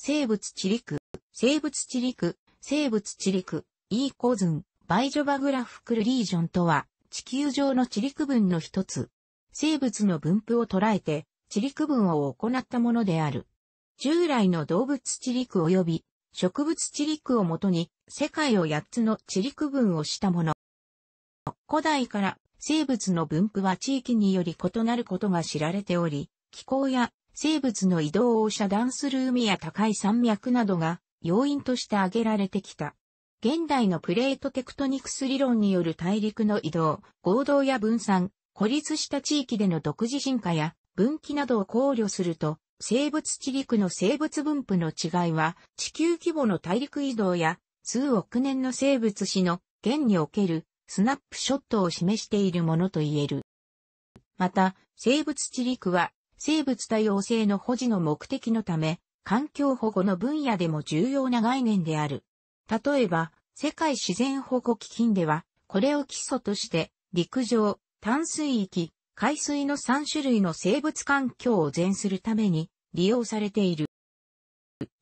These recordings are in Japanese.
生物地理区、生物地理区、生物地理区、イーコズン、バイジョバグラフクルリージョンとは、地球上の地理区分の一つ。生物の分布を捉えて、地理区分を行ったものである。従来の動物地理区及び植物地理区をもとに、世界を八つの地理区分をしたもの。古代から生物の分布は地域により異なることが知られており、気候や生物の移動を遮断する海や高い山脈などが要因として挙げられてきた。現代のプレートテクトニクス理論による大陸の移動、合同や分散、孤立した地域での独自進化や分岐などを考慮すると、生物地陸の生物分布の違いは、地球規模の大陸移動や、数億年の生物史の現におけるスナップショットを示しているものと言える。また、生物地陸は生物多様性の保持の目的のため、環境保護の分野でも重要な概念である。例えば、世界自然保護基金では、これを基礎として、陸上、淡水域、海水の3種類の生物環境を全するために利用されている。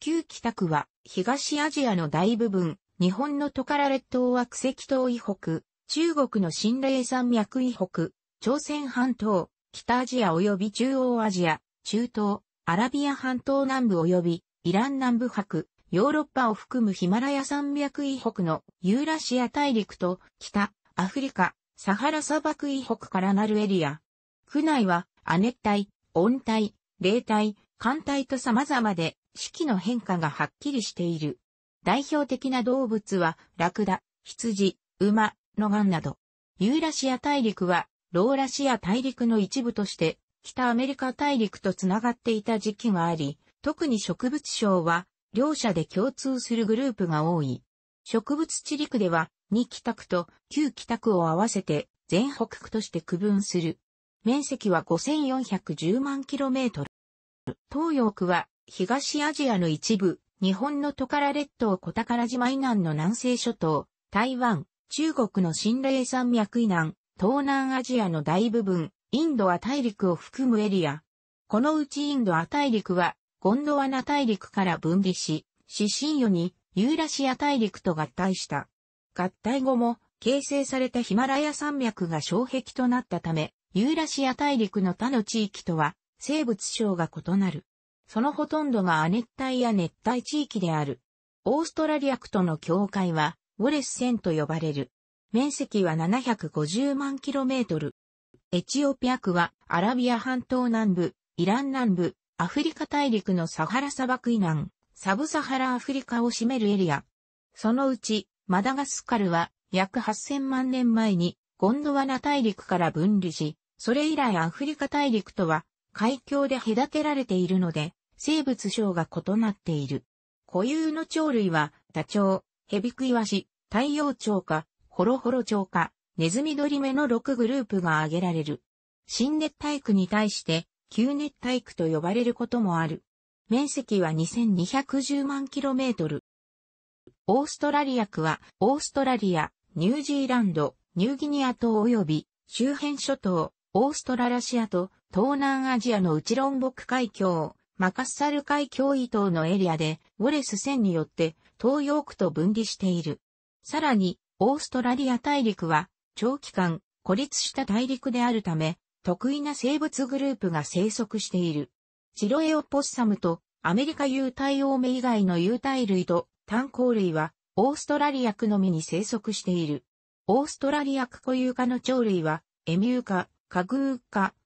旧北区は東アジアの大部分、日本のトカラ列島は奇跡島以北、中国の新霊山脈以北、朝鮮半島、北アジア及び中央アジア、中東、アラビア半島南部及びイラン南部博、ヨーロッパを含むヒマラヤ山脈以北のユーラシア大陸と北、アフリカ、サハラ砂漠以北からなるエリア。区内は亜熱帯、温帯、冷帯、寒帯と様々で四季の変化がはっきりしている。代表的な動物はラクダ、羊、馬、ノガンなど。ユーラシア大陸はローラシア大陸の一部として、北アメリカ大陸とつながっていた時期があり、特に植物省は、両者で共通するグループが多い。植物地陸では、2北区と旧北区を合わせて、全北区として区分する。面積は5410万キロメートル。東洋区は、東アジアの一部、日本のトカラ列島小宝島以南の南西諸島、台湾、中国の新霊山脈以南、東南アジアの大部分、インドア大陸を含むエリア。このうちインドア大陸は、ゴンドワナ大陸から分離し、指針予にユーラシア大陸と合体した。合体後も、形成されたヒマラヤ山脈が障壁となったため、ユーラシア大陸の他の地域とは、生物省が異なる。そのほとんどが亜熱帯や熱帯地域である。オーストラリア区との境界は、ウォレス線と呼ばれる。面積は750万キロメートル。エチオピア区はアラビア半島南部、イラン南部、アフリカ大陸のサハラ砂漠以南、サブサハラアフリカを占めるエリア。そのうち、マダガスカルは約8000万年前にゴンドワナ大陸から分離し、それ以来アフリカ大陸とは海峡で隔てられているので、生物相が異なっている。固有の鳥類は、ダチョウ、ヘビクイワシ、太陽鳥か、ホロホロ超か、ネズミリ目の6グループが挙げられる。新熱帯区に対して、旧熱帯区と呼ばれることもある。面積は2210万キロメートル。オーストラリア区は、オーストラリア、ニュージーランド、ニューギニア島及び、周辺諸島、オーストララシアと、東南アジアの内ロンボク海峡、マカッサル海峡以東のエリアで、ウォレス線によって、東洋区と分離している。さらに、オーストラリア大陸は長期間孤立した大陸であるため、得意な生物グループが生息している。シロエオポッサムとアメリカ有体オウメ以外の有体類と炭鉱類はオーストラリア区のみに生息している。オーストラリア区固有化の鳥類はエミュー化、カグーム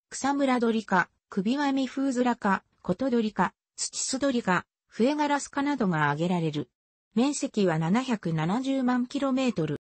草むら鳥ク首輪ミフーズラ化、コトドリツチスドリ科、フエガラス化などが挙げられる。面積は770万キロメートル。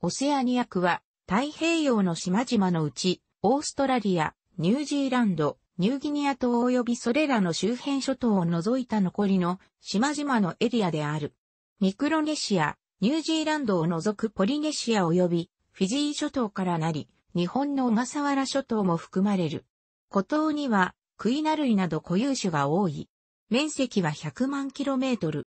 オセアニア区は太平洋の島々のうち、オーストラリア、ニュージーランド、ニューギニア島及びそれらの周辺諸島を除いた残りの島々のエリアである。ミクロネシア、ニュージーランドを除くポリネシア及びフィジー諸島からなり、日本の小笠原諸島も含まれる。孤島にはクイナ類など固有種が多い。面積は100万キロメートル。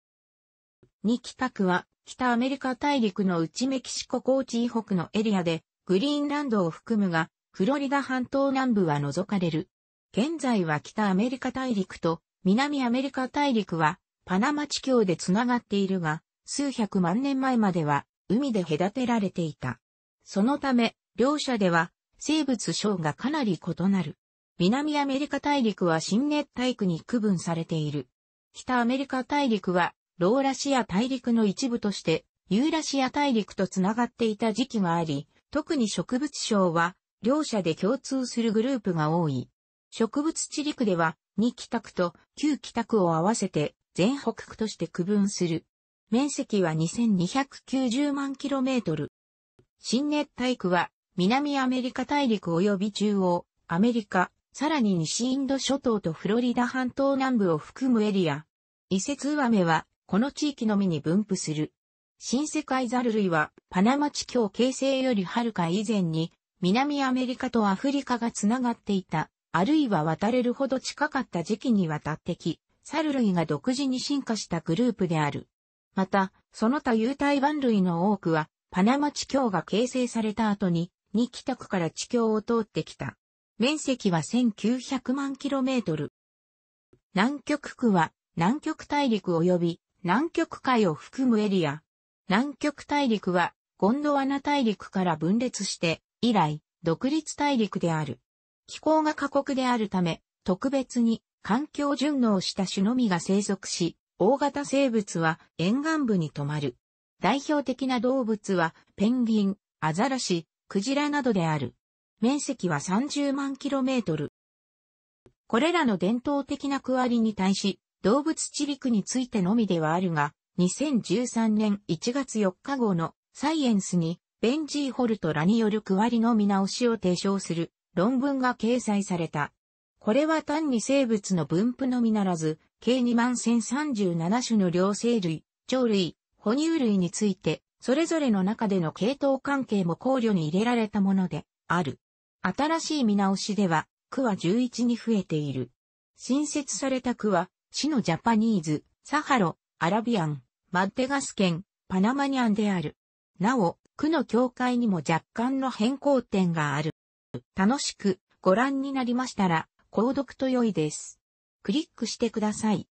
二規格は、北アメリカ大陸の内メキシコ高地以北のエリアで、グリーンランドを含むが、フロリダ半島南部は除かれる。現在は北アメリカ大陸と南アメリカ大陸はパナマ地峡でつながっているが、数百万年前までは海で隔てられていた。そのため、両者では生物章がかなり異なる。南アメリカ大陸は新熱帯区に区分されている。北アメリカ大陸はローラシア大陸の一部として、ユーラシア大陸とつながっていた時期があり、特に植物省は、両者で共通するグループが多い。植物地陸では、2北区と旧北区を合わせて、全北区として区分する。面積は2290万キロメートル。新熱帯区は、南アメリカ大陸及び中央、アメリカ、さらに西インド諸島とフロリダ半島南部を含むエリア。移設上目は、この地域のみに分布する。新世界ザル類はパナマ地境形成よりはるか以前に南アメリカとアフリカがつながっていた、あるいは渡れるほど近かった時期に渡ってき、サル類が独自に進化したグループである。また、その他有体板類の多くは、パナマ地境が形成された後に、日北区から地境を通ってきた。面積は1900万キロメートル。南極区は南極大陸及び南極海を含むエリア。南極大陸はゴンドワナ大陸から分裂して、以来、独立大陸である。気候が過酷であるため、特別に環境順応した種のみが生息し、大型生物は沿岸部に止まる。代表的な動物はペンギン、アザラシ、クジラなどである。面積は30万キロメートル。これらの伝統的な区割りに対し、動物地理区についてのみではあるが、2013年1月4日号のサイエンスにベンジー・ホルトらによる区割りの見直しを提唱する論文が掲載された。これは単に生物の分布のみならず、計2万1037種の両生類、鳥類、哺乳類について、それぞれの中での系統関係も考慮に入れられたもので、ある。新しい見直しでは、区は11に増えている。新設された区は、市のジャパニーズ、サハロ、アラビアン、マッテガス県、パナマニアンである。なお、区の境界にも若干の変更点がある。楽しくご覧になりましたら、購読と良いです。クリックしてください。